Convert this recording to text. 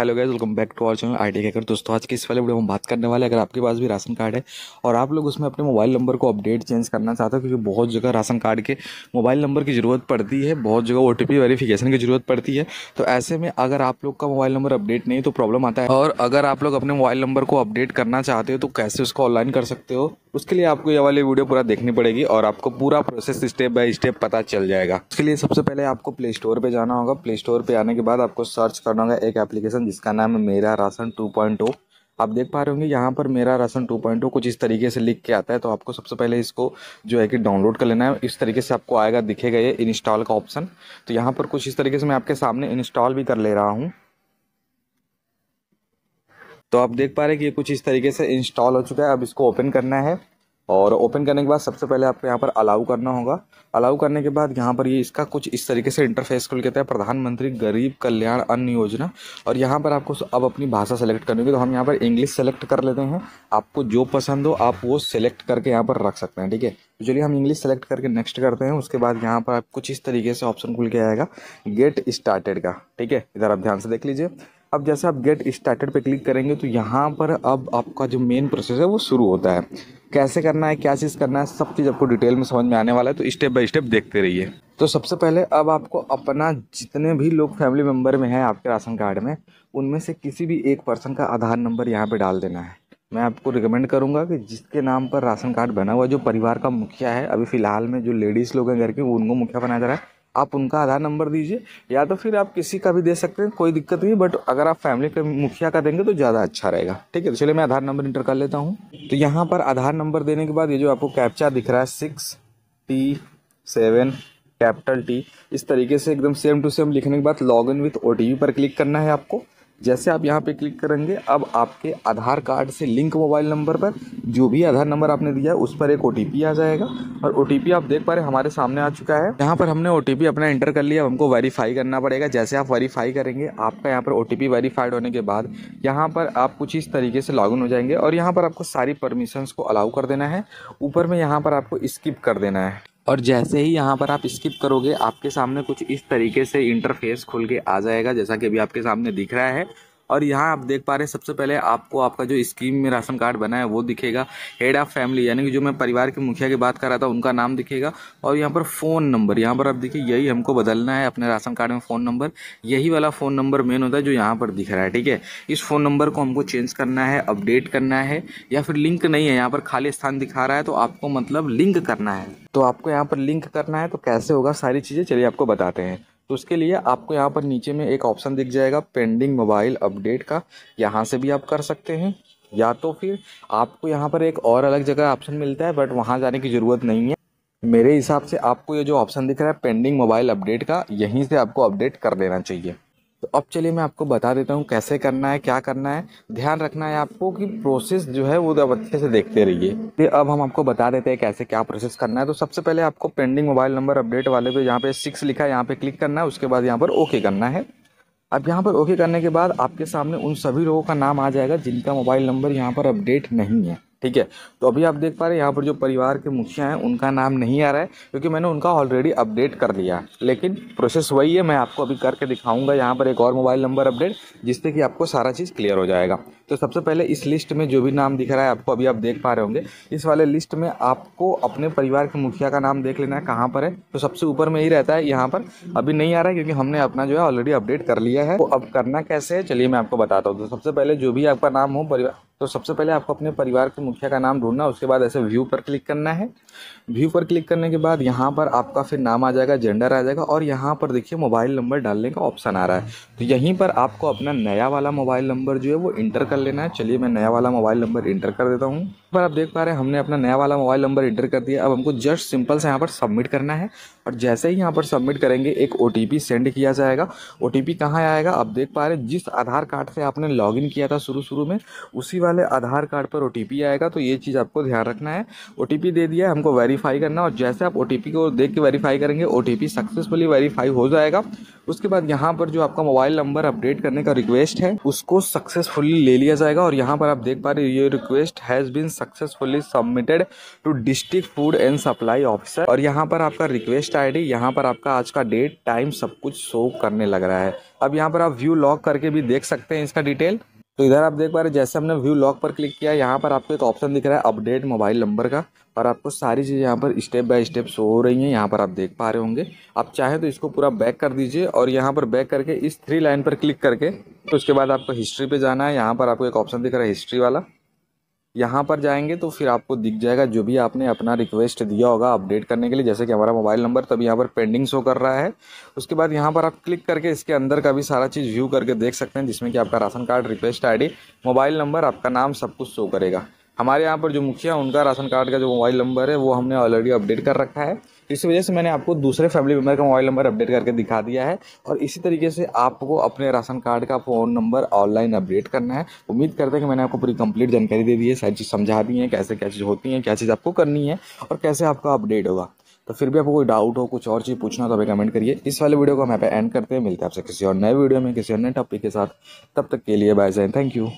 hello guys welcome back to our channel I T hacker दोस्तों आज के इस वाले वीडियो में बात करने वाले अगर आपके पास भी राशन कार्ड है और आप लोग उसमें अपने मोबाइल नंबर को अपडेट चेंज करना चाहते हो क्योंकि बहुत जगह राशन कार्ड के मोबाइल नंबर की ज़रूरत पड़ती है बहुत जगह ओ वेरिफिकेशन की ज़रूरत पड़ती है तो ऐसे में अगर आप लोग का मोबाइल नंबर अपडेट नहीं तो प्रॉब्लम आता है और अगर आप लोग अपने मोबाइल नंबर को अपडेट करना चाहते हो तो कैसे उसको ऑनलाइन कर सकते हो उसके लिए आपको ये वाली वीडियो पूरा देखनी पड़ेगी और आपको पूरा प्रोसेस स्टेप बाय स्टेप पता चल जाएगा उसके लिए सबसे पहले आपको प्ले स्टोर पर जाना होगा प्ले स्टोर पर आने के बाद आपको सर्च करना होगा एक एप्लीकेशन जिसका नाम है मेरा राशन 2.0 आप देख पा रहे होंगे यहाँ पर मेरा राशन 2.0 कुछ इस तरीके से लिख के आता है तो आपको सबसे पहले इसको जो है कि डाउनलोड कर लेना है इस तरीके से आपको आएगा दिखेगा ये इंस्टॉल का ऑप्शन तो यहाँ पर कुछ इस तरीके से मैं आपके सामने इंस्टॉल भी कर ले रहा हूँ तो आप देख पा रहे हैं कि ये कुछ इस तरीके से इंस्टॉल हो चुका है अब इसको ओपन करना है और ओपन करने के बाद सबसे पहले आपको यहाँ पर अलाउ करना होगा अलाउ करने के बाद यहाँ पर ये यह इसका कुछ इस तरीके से इंटरफेस खुल के प्रधानमंत्री गरीब कल्याण अन्न योजना और यहाँ पर आपको अब अपनी भाषा सेलेक्ट करनी होगी तो हम यहाँ पर इंग्लिश सेलेक्ट कर लेते हैं आपको जो पसंद हो आप वो सेलेक्ट करके यहाँ पर रख सकते हैं ठीक है तो चलिए हम इंग्लिश सेलेक्ट करके नेक्स्ट करते हैं उसके बाद यहाँ पर आप कुछ इस तरीके से ऑप्शन खुल के आएगा गेट स्टार्टेड का ठीक है इधर आप ध्यान से देख लीजिए अब जैसे आप गेट स्टार्टेड पे क्लिक करेंगे तो यहाँ पर अब आपका जो मेन प्रोसेस है वो शुरू होता है कैसे करना है क्या चीज़ करना है सब चीज़ आपको डिटेल में समझ में आने वाला है तो स्टेप बाय स्टेप देखते रहिए तो सबसे पहले अब आपको अपना जितने भी लोग फैमिली मेम्बर में हैं आपके राशन कार्ड में उनमें से किसी भी एक पर्सन का आधार नंबर यहाँ पर डाल देना है मैं आपको रिकमेंड करूँगा कि जिसके नाम पर राशन कार्ड बना हुआ जो परिवार का मुखिया है अभी फ़िलहाल में जो लेडीज़ लोग हैं घर के उनको मुखिया बनाया जा रहा है आप उनका आधार नंबर दीजिए या तो फिर आप किसी का भी दे सकते हैं कोई दिक्कत नहीं बट अगर आप फैमिली के मुखिया का देंगे तो ज़्यादा अच्छा रहेगा ठीक है तो चलिए मैं आधार नंबर इंटर कर लेता हूँ तो यहाँ पर आधार नंबर देने के बाद ये जो आपको कैप्चा दिख रहा है six T seven capital T इस तरीके से एकदम सेम टू सेम लिखने के बाद लॉग इन विथ ओ पर क्लिक करना है आपको जैसे आप यहाँ पे क्लिक करेंगे अब आपके आधार कार्ड से लिंक मोबाइल नंबर पर जो भी आधार नंबर आपने दिया है उस पर एक ओ आ जाएगा और ओ आप देख पा रहे हमारे सामने आ चुका है यहाँ पर हमने ओ अपना एंटर कर लिया हमको वेरीफाई करना पड़ेगा जैसे आप वेरीफाई करेंगे आपका यहाँ पर ओ वेरीफाइड होने के बाद यहाँ पर आप कुछ इस तरीके से लॉगिन हो जाएंगे और यहाँ पर आपको सारी परमिशंस को अलाउ कर देना है ऊपर में यहाँ पर आपको स्किप कर देना है और जैसे ही यहाँ पर आप स्किप करोगे आपके सामने कुछ इस तरीके से इंटरफेस खुल के आ जाएगा जैसा कि अभी आपके सामने दिख रहा है और यहाँ आप देख पा रहे हैं सबसे पहले आपको आपका जो स्कीम में राशन कार्ड बना है वो दिखेगा हेड ऑफ़ फैमिली यानी कि जो मैं परिवार के मुखिया की बात कर रहा था उनका नाम दिखेगा और यहाँ पर फ़ोन नंबर यहाँ पर आप देखिए यही हमको बदलना है अपने राशन कार्ड में फ़ोन नंबर यही वाला फ़ोन नंबर मेन होता है जो यहाँ पर दिख रहा है ठीक है इस फ़ोन नंबर को हमको चेंज करना है अपडेट करना है या फिर लिंक नहीं है यहाँ पर खाली स्थान दिखा रहा है तो आपको मतलब लिंक करना है तो आपको यहाँ पर लिंक करना है तो कैसे होगा सारी चीज़ें चलिए आपको बताते हैं तो उसके लिए आपको यहाँ पर नीचे में एक ऑप्शन दिख जाएगा पेंडिंग मोबाइल अपडेट का यहाँ से भी आप कर सकते हैं या तो फिर आपको यहाँ पर एक और अलग जगह ऑप्शन मिलता है बट वहाँ जाने की ज़रूरत नहीं है मेरे हिसाब से आपको ये जो ऑप्शन दिख रहा है पेंडिंग मोबाइल अपडेट का यहीं से आपको अपडेट कर लेना चाहिए अब चलिए मैं आपको बता देता हूँ कैसे करना है क्या करना है ध्यान रखना है आपको कि प्रोसेस जो है वो अब अच्छे से देखते रहिए अब हम आपको बता देते हैं कैसे क्या प्रोसेस करना है तो सबसे पहले आपको पेंडिंग मोबाइल नंबर अपडेट वाले पे यहाँ पे सिक्स लिखा है यहाँ पे क्लिक करना है उसके बाद यहाँ पर ओके करना है अब यहाँ पर ओके करने के बाद आपके सामने उन सभी लोगों का नाम आ जाएगा जिनका मोबाइल नंबर यहाँ पर अपडेट नहीं है ठीक है तो अभी आप देख पा रहे हैं यहाँ पर जो परिवार के मुखिया हैं उनका नाम नहीं आ रहा है क्योंकि मैंने उनका ऑलरेडी अपडेट कर लिया लेकिन प्रोसेस वही है मैं आपको अभी करके दिखाऊंगा यहाँ पर एक और मोबाइल नंबर अपडेट जिससे कि आपको सारा चीज़ क्लियर हो जाएगा तो सबसे पहले इस लिस्ट में जो भी नाम दिख रहा है आपको अभी आप देख पा रहे होंगे इस वाले लिस्ट में आपको अपने परिवार के मुखिया का नाम देख लेना है कहाँ पर है तो सबसे ऊपर में ही रहता है यहाँ पर अभी नहीं आ रहा है क्योंकि हमने अपना जो है ऑलरेडी अपडेट कर लिया है तो अब करना कैसे है चलिए मैं आपको बताता हूँ तो सबसे पहले जो भी आपका नाम हो परिवार तो सबसे पहले आपको अपने परिवार के मुखिया का नाम ढूंढना उसके बाद ऐसे व्यू पर क्लिक करना है व्यू पर क्लिक करने के बाद यहाँ पर आपका फिर नाम आ जाएगा जेंडर आ जाएगा और यहाँ पर देखिए मोबाइल नंबर डालने का ऑप्शन आ रहा है तो यहीं पर आपको अपना नया वाला मोबाइल नंबर जो है वो इंटर कर लेना है चलिए मैं नया वाला मोबाइल नंबर इंटर कर देता हूँ पर आप देख पा रहे हैं हमने अपना नया वाला मोबाइल नंबर इंटर कर दिया अब हमको जस्ट सिंपल से यहाँ पर सबमिट करना है और जैसे ही यहाँ पर सबमिट करेंगे एक ओ सेंड किया जाएगा ओ टी पी आएगा आप देख पा रहे जिस आधार कार्ड से आपने लॉगिन किया था शुरू शुरू में उसी वाले आधार कार्ड पर ओ आएगा तो ये चीज़ आपको ध्यान रखना है ओ दे दिया है हमको वेरीफाई करना और जैसे आप ओ को देख के वेरीफाई करेंगे ओ सक्सेसफुली वेरीफाई हो जाएगा उसके बाद यहाँ पर जो आपका मोबाइल नंबर अपडेट करने का रिक्वेस्ट है उसको सक्सेसफुली ले लिया जाएगा और यहाँ पर आप देख पा रहे ये request has been successfully submitted to district food and supply officer और यहाँ पर आपका रिक्वेस्ट आईडी यहाँ पर आपका आज का डेट टाइम सब कुछ शो करने लग रहा है अब यहाँ पर आप व्यू लॉक करके भी देख सकते हैं इसका डिटेल तो इधर आप देख पा रहे जैसे हमने व्यू लॉक पर क्लिक किया यहाँ पर आपको एक ऑप्शन दिख रहा है अपडेट मोबाइल नंबर का और आपको सारी चीज़ें यहाँ पर स्टेप बाय स्टेप शो हो रही हैं यहाँ पर आप देख पा रहे होंगे आप चाहे तो इसको पूरा बैक कर दीजिए और यहाँ पर बैक करके इस थ्री लाइन पर क्लिक करके तो उसके बाद आपको हिस्ट्री पे जाना है यहाँ पर आपको एक ऑप्शन दिख रहा है हिस्ट्री वाला यहाँ पर जाएंगे तो फिर आपको दिख जाएगा जो भी आपने अपना रिक्वेस्ट दिया होगा अपडेट करने के लिए जैसे कि हमारा मोबाइल नंबर तभी यहाँ पर पेंडिंग शो कर रहा है उसके बाद यहाँ पर आप क्लिक करके इसके अंदर का भी सारा चीज़ व्यू करके देख सकते हैं जिसमें कि आपका ration card request ID mobile number आपका नाम सब कुछ शो करेगा हमारे यहाँ पर जो मुखिया उनका राशन कार्ड का जो मोबाइल नंबर है वो हमने ऑलरेडी अपडेट कर रखा है इस वजह से मैंने आपको दूसरे फैमिली मेम्बर का मोबाइल नंबर अपडेट करके दिखा दिया है और इसी तरीके से आपको अपने राशन कार्ड का फ़ोन नंबर ऑनलाइन अपडेट करना है उम्मीद करते हैं कि मैंने आपको पूरी कंप्लीट जानकारी दे दी है सारी चीज़ समझा दी है कैसे क्या चीज़ होती है क्या चीज़ आपको करनी है और कैसे आपका अपडेट होगा तो फिर भी आपको कोई डाउट हो कुछ और चीज़ पूछना हो तो हमें कमेंट करिए इस वाले वीडियो को हम यहाँ पे एंड करते हैं मिलते हैं आपसे किसी और नए वीडियो में किसी और नए टॉपिक के साथ तब तक के लिए बाय जाए थैंक यू